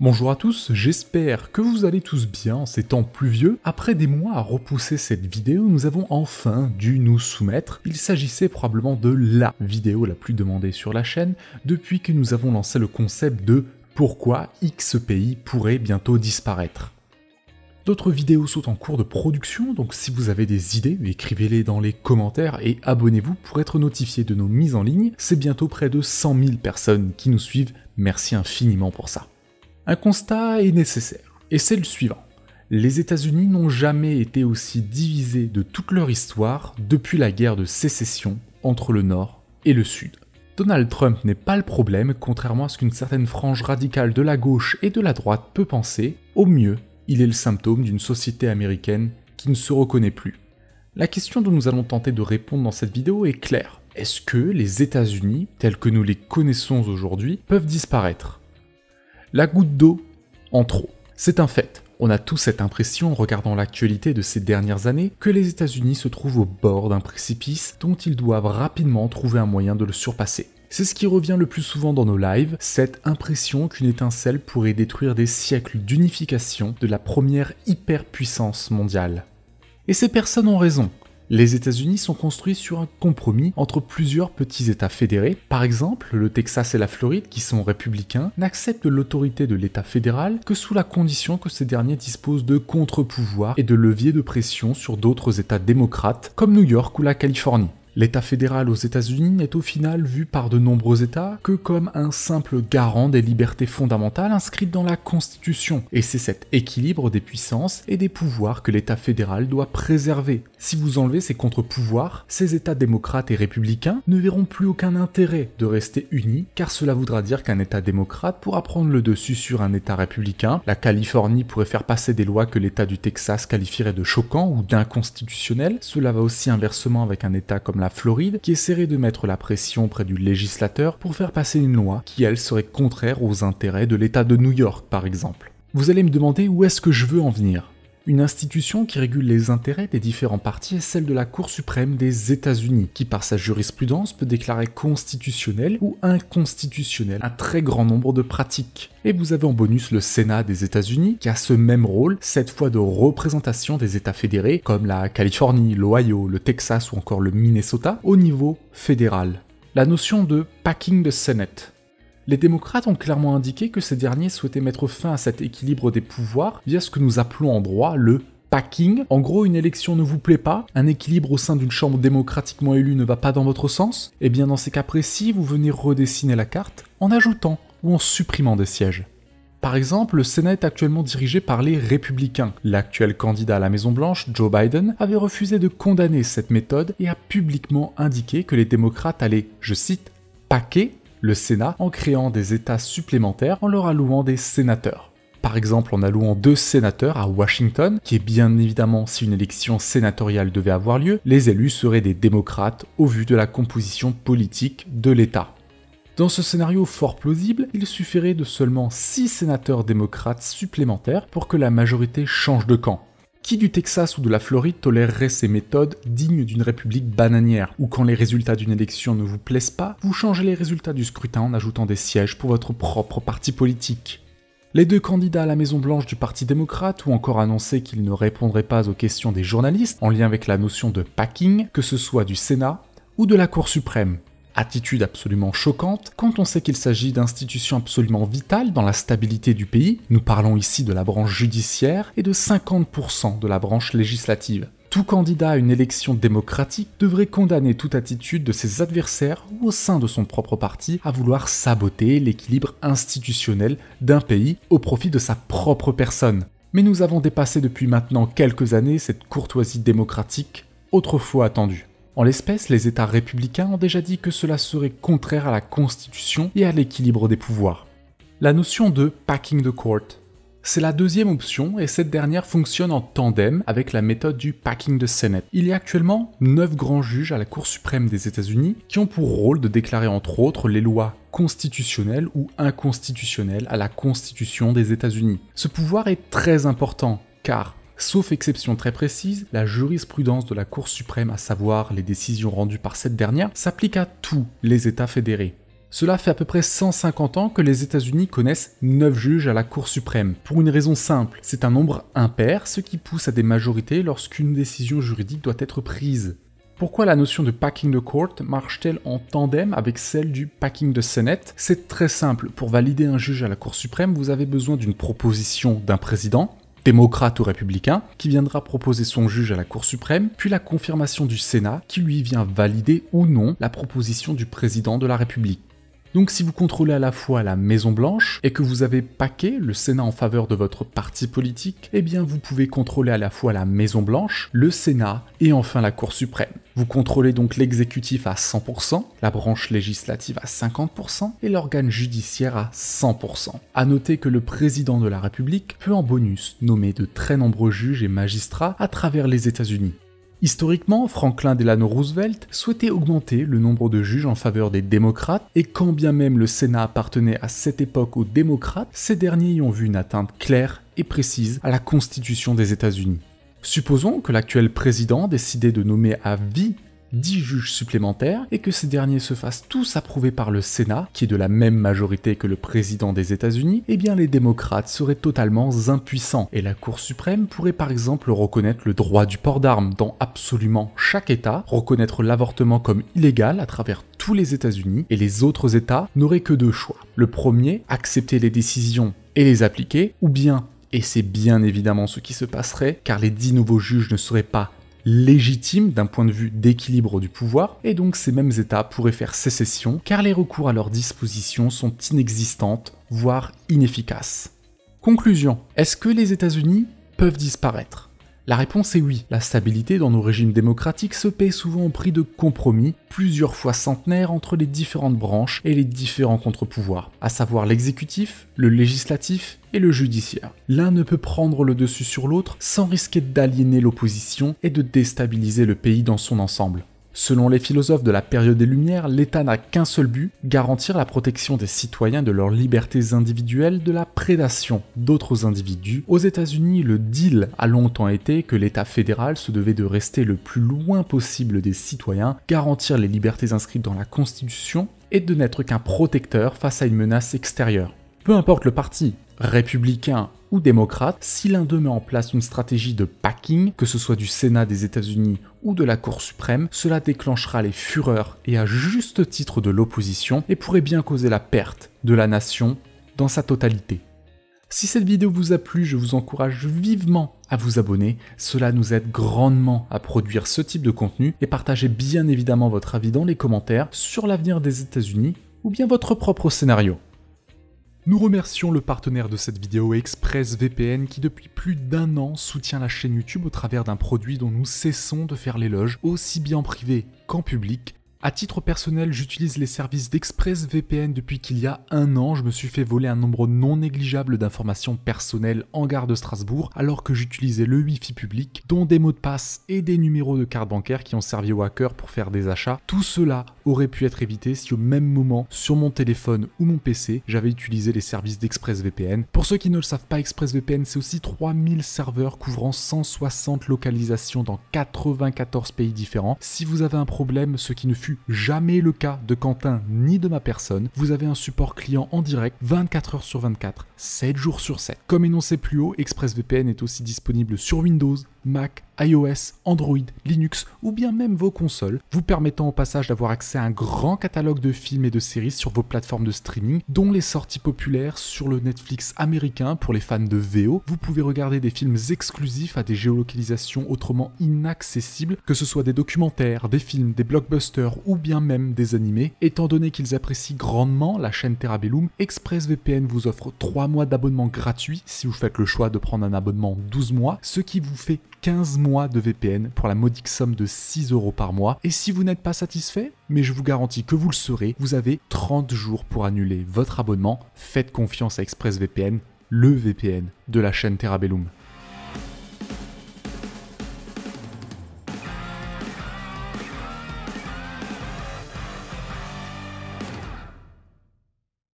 Bonjour à tous, j'espère que vous allez tous bien en ces temps pluvieux. Après des mois à repousser cette vidéo, nous avons enfin dû nous soumettre. Il s'agissait probablement de LA vidéo la plus demandée sur la chaîne depuis que nous avons lancé le concept de pourquoi X pays pourrait bientôt disparaître. D'autres vidéos sont en cours de production, donc si vous avez des idées, écrivez-les dans les commentaires et abonnez-vous pour être notifié de nos mises en ligne. C'est bientôt près de 100 000 personnes qui nous suivent, merci infiniment pour ça. Un constat est nécessaire, et c'est le suivant. Les États-Unis n'ont jamais été aussi divisés de toute leur histoire depuis la guerre de sécession entre le Nord et le Sud. Donald Trump n'est pas le problème, contrairement à ce qu'une certaine frange radicale de la gauche et de la droite peut penser, au mieux, il est le symptôme d'une société américaine qui ne se reconnaît plus. La question dont nous allons tenter de répondre dans cette vidéo est claire. Est-ce que les États-Unis, tels que nous les connaissons aujourd'hui, peuvent disparaître la goutte d'eau en trop. C'est un fait. On a tous cette impression en regardant l'actualité de ces dernières années que les États-Unis se trouvent au bord d'un précipice dont ils doivent rapidement trouver un moyen de le surpasser. C'est ce qui revient le plus souvent dans nos lives, cette impression qu'une étincelle pourrait détruire des siècles d'unification de la première hyperpuissance mondiale. Et ces personnes ont raison. Les États-Unis sont construits sur un compromis entre plusieurs petits États fédérés. Par exemple, le Texas et la Floride, qui sont républicains, n'acceptent l'autorité de l'État fédéral que sous la condition que ces derniers disposent de contre-pouvoirs et de leviers de pression sur d'autres États démocrates, comme New York ou la Californie. L'État fédéral aux États-Unis n'est au final vu par de nombreux États que comme un simple garant des libertés fondamentales inscrites dans la Constitution, et c'est cet équilibre des puissances et des pouvoirs que l'État fédéral doit préserver. Si vous enlevez ces contre-pouvoirs, ces États démocrates et républicains ne verront plus aucun intérêt de rester unis, car cela voudra dire qu'un État démocrate pourra prendre le dessus sur un État républicain, la Californie pourrait faire passer des lois que l'État du Texas qualifierait de choquant ou d'inconstitutionnel, cela va aussi inversement avec un État comme la Floride qui essaierait de mettre la pression près du législateur pour faire passer une loi qui, elle, serait contraire aux intérêts de l'État de New York, par exemple. Vous allez me demander où est-ce que je veux en venir une institution qui régule les intérêts des différents partis est celle de la Cour suprême des États-Unis, qui par sa jurisprudence peut déclarer constitutionnel ou inconstitutionnel un très grand nombre de pratiques. Et vous avez en bonus le Sénat des États-Unis, qui a ce même rôle, cette fois de représentation des États fédérés, comme la Californie, l'Ohio, le Texas ou encore le Minnesota, au niveau fédéral. La notion de packing the Senate, les démocrates ont clairement indiqué que ces derniers souhaitaient mettre fin à cet équilibre des pouvoirs via ce que nous appelons en droit le packing. En gros, une élection ne vous plaît pas, un équilibre au sein d'une chambre démocratiquement élue ne va pas dans votre sens, et eh bien dans ces cas précis, vous venez redessiner la carte en ajoutant ou en supprimant des sièges. Par exemple, le Sénat est actuellement dirigé par les républicains. L'actuel candidat à la Maison-Blanche, Joe Biden, avait refusé de condamner cette méthode et a publiquement indiqué que les démocrates allaient, je cite, paquer le Sénat en créant des États supplémentaires en leur allouant des sénateurs. Par exemple en allouant deux sénateurs à Washington, qui est bien évidemment si une élection sénatoriale devait avoir lieu, les élus seraient des démocrates au vu de la composition politique de l'État. Dans ce scénario fort plausible, il suffirait de seulement 6 sénateurs démocrates supplémentaires pour que la majorité change de camp, qui du Texas ou de la Floride tolérerait ces méthodes dignes d'une république bananière, Ou quand les résultats d'une élection ne vous plaisent pas, vous changez les résultats du scrutin en ajoutant des sièges pour votre propre parti politique les deux candidats à la Maison Blanche du Parti démocrate ont encore annoncé qu'ils ne répondraient pas aux questions des journalistes en lien avec la notion de packing, que ce soit du Sénat ou de la Cour suprême. Attitude absolument choquante quand on sait qu'il s'agit d'institutions absolument vitales dans la stabilité du pays. Nous parlons ici de la branche judiciaire et de 50% de la branche législative. Tout candidat à une élection démocratique devrait condamner toute attitude de ses adversaires ou au sein de son propre parti à vouloir saboter l'équilibre institutionnel d'un pays au profit de sa propre personne. Mais nous avons dépassé depuis maintenant quelques années cette courtoisie démocratique autrefois attendue. En l'espèce, les États républicains ont déjà dit que cela serait contraire à la Constitution et à l'équilibre des pouvoirs. La notion de packing the court. C'est la deuxième option et cette dernière fonctionne en tandem avec la méthode du packing the Senate. Il y a actuellement 9 grands juges à la Cour suprême des États-Unis qui ont pour rôle de déclarer entre autres les lois constitutionnelles ou inconstitutionnelles à la Constitution des États-Unis. Ce pouvoir est très important car sauf exception très précise, la jurisprudence de la Cour suprême, à savoir les décisions rendues par cette dernière, s'applique à tous les États fédérés. Cela fait à peu près 150 ans que les États-Unis connaissent 9 juges à la Cour suprême, pour une raison simple, c'est un nombre impair, ce qui pousse à des majorités lorsqu'une décision juridique doit être prise. Pourquoi la notion de packing the court marche-t-elle en tandem avec celle du packing the Senate C'est très simple, pour valider un juge à la Cour suprême, vous avez besoin d'une proposition d'un président, démocrate ou républicain, qui viendra proposer son juge à la Cour suprême, puis la confirmation du Sénat, qui lui vient valider ou non la proposition du président de la République. Donc si vous contrôlez à la fois la Maison Blanche et que vous avez paqué le Sénat en faveur de votre parti politique, eh bien vous pouvez contrôler à la fois la Maison Blanche, le Sénat et enfin la Cour suprême. Vous contrôlez donc l'exécutif à 100%, la branche législative à 50% et l'organe judiciaire à 100%. A noter que le président de la République peut en bonus nommer de très nombreux juges et magistrats à travers les États-Unis. Historiquement, Franklin Delano Roosevelt souhaitait augmenter le nombre de juges en faveur des démocrates, et quand bien même le Sénat appartenait à cette époque aux démocrates, ces derniers y ont vu une atteinte claire et précise à la Constitution des États-Unis. Supposons que l'actuel président décidait de nommer à vie 10 juges supplémentaires et que ces derniers se fassent tous approuver par le Sénat, qui est de la même majorité que le président des États-Unis, eh bien les démocrates seraient totalement impuissants et la Cour suprême pourrait par exemple reconnaître le droit du port d'armes dans absolument chaque État, reconnaître l'avortement comme illégal à travers tous les États-Unis et les autres États n'auraient que deux choix. Le premier, accepter les décisions et les appliquer, ou bien et c'est bien évidemment ce qui se passerait, car les dix nouveaux juges ne seraient pas légitime d'un point de vue d'équilibre du pouvoir, et donc ces mêmes États pourraient faire sécession car les recours à leur disposition sont inexistantes, voire inefficaces. Conclusion, est-ce que les États-Unis peuvent disparaître la réponse est oui. La stabilité dans nos régimes démocratiques se paie souvent au prix de compromis, plusieurs fois centenaires entre les différentes branches et les différents contre-pouvoirs, à savoir l'exécutif, le législatif et le judiciaire. L'un ne peut prendre le dessus sur l'autre sans risquer d'aliéner l'opposition et de déstabiliser le pays dans son ensemble. Selon les philosophes de la période des Lumières, l'État n'a qu'un seul but, garantir la protection des citoyens de leurs libertés individuelles de la prédation d'autres individus. Aux États-Unis, le deal a longtemps été que l'État fédéral se devait de rester le plus loin possible des citoyens, garantir les libertés inscrites dans la Constitution et de n'être qu'un protecteur face à une menace extérieure. Peu importe le parti, républicain ou démocrate, si l'un d'eux met en place une stratégie de packing, que ce soit du Sénat des États-Unis ou de la Cour suprême, cela déclenchera les fureurs et à juste titre de l'opposition et pourrait bien causer la perte de la nation dans sa totalité. Si cette vidéo vous a plu, je vous encourage vivement à vous abonner, cela nous aide grandement à produire ce type de contenu et partagez bien évidemment votre avis dans les commentaires sur l'avenir des États-Unis ou bien votre propre scénario. Nous remercions le partenaire de cette vidéo ExpressVPN qui depuis plus d'un an soutient la chaîne YouTube au travers d'un produit dont nous cessons de faire l'éloge aussi bien en privé qu'en public à titre personnel, j'utilise les services d'ExpressVPN depuis qu'il y a un an. Je me suis fait voler un nombre non négligeable d'informations personnelles en gare de Strasbourg, alors que j'utilisais le Wi-Fi public, dont des mots de passe et des numéros de carte bancaire qui ont servi aux hackers pour faire des achats. Tout cela aurait pu être évité si au même moment, sur mon téléphone ou mon PC, j'avais utilisé les services d'ExpressVPN. Pour ceux qui ne le savent pas, ExpressVPN, c'est aussi 3000 serveurs couvrant 160 localisations dans 94 pays différents. Si vous avez un problème, ce qui ne fut jamais le cas de Quentin ni de ma personne. Vous avez un support client en direct 24 heures sur 24, 7 jours sur 7. Comme énoncé plus haut, ExpressVPN est aussi disponible sur Windows, Mac, iOS, Android, Linux ou bien même vos consoles, vous permettant au passage d'avoir accès à un grand catalogue de films et de séries sur vos plateformes de streaming, dont les sorties populaires sur le Netflix américain pour les fans de VO. Vous pouvez regarder des films exclusifs à des géolocalisations autrement inaccessibles, que ce soit des documentaires, des films, des blockbusters ou bien même des animés. Étant donné qu'ils apprécient grandement la chaîne Terabellum, ExpressVPN vous offre 3 mois d'abonnement gratuit si vous faites le choix de prendre un abonnement 12 mois, ce qui vous fait 15 mois de VPN pour la modique somme de 6 euros par mois. Et si vous n'êtes pas satisfait, mais je vous garantis que vous le serez, vous avez 30 jours pour annuler votre abonnement. Faites confiance à ExpressVPN, le VPN de la chaîne Bellum.